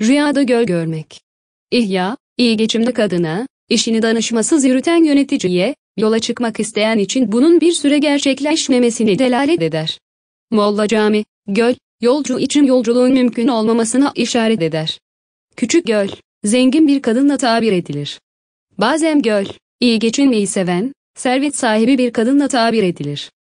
Rüyada göl görmek. İhya, iyi geçimde kadına, işini danışmasız yürüten yöneticiye, yola çıkmak isteyen için bunun bir süre gerçekleşmemesini delalet eder. Molla Cami, göl, yolcu için yolculuğun mümkün olmamasına işaret eder. Küçük göl, zengin bir kadınla tabir edilir. Bazen göl, iyi geçinmeyi seven, servet sahibi bir kadınla tabir edilir.